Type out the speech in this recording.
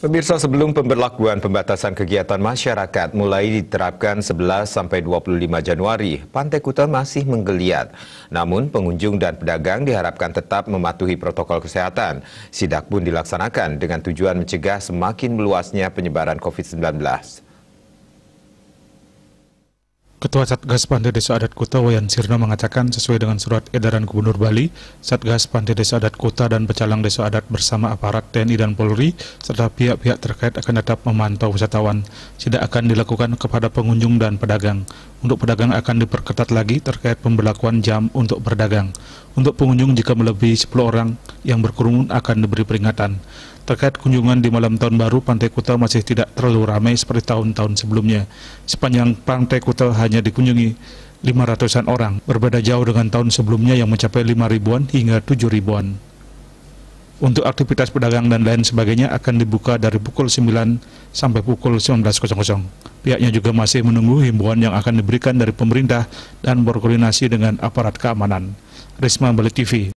Pemirsa sebelum pemberlakuan pembatasan kegiatan masyarakat mulai diterapkan 11 sampai 25 Januari, Pantai Kuta masih menggeliat. Namun pengunjung dan pedagang diharapkan tetap mematuhi protokol kesehatan. Sidak pun dilaksanakan dengan tujuan mencegah semakin meluasnya penyebaran COVID-19. Ketua Satgas Pantai Desa Adat Kuta Wayan Sirno mengatakan sesuai dengan surat edaran Gubernur Bali, Satgas Pantai Desa Adat Kuta dan Pecalang Desa Adat bersama aparat TNI dan Polri serta pihak-pihak terkait akan tetap memantau wisatawan. Tidak akan dilakukan kepada pengunjung dan pedagang. Untuk pedagang akan diperketat lagi terkait pemberlakuan jam untuk berdagang. Untuk pengunjung jika melebihi 10 orang yang berkerumun akan diberi peringatan. Terkait kunjungan di malam tahun baru, Pantai Kuta masih tidak terlalu ramai seperti tahun-tahun sebelumnya. Sepanjang Pantai Kuta hanya dikunjungi 500-an orang, berbeda jauh dengan tahun sebelumnya yang mencapai 5 ribuan hingga 7 ribuan untuk aktivitas pedagang dan lain sebagainya akan dibuka dari pukul 9 sampai pukul 19.00. Pihaknya juga masih menunggu himbauan yang akan diberikan dari pemerintah dan berkoordinasi dengan aparat keamanan. Risma Bali TV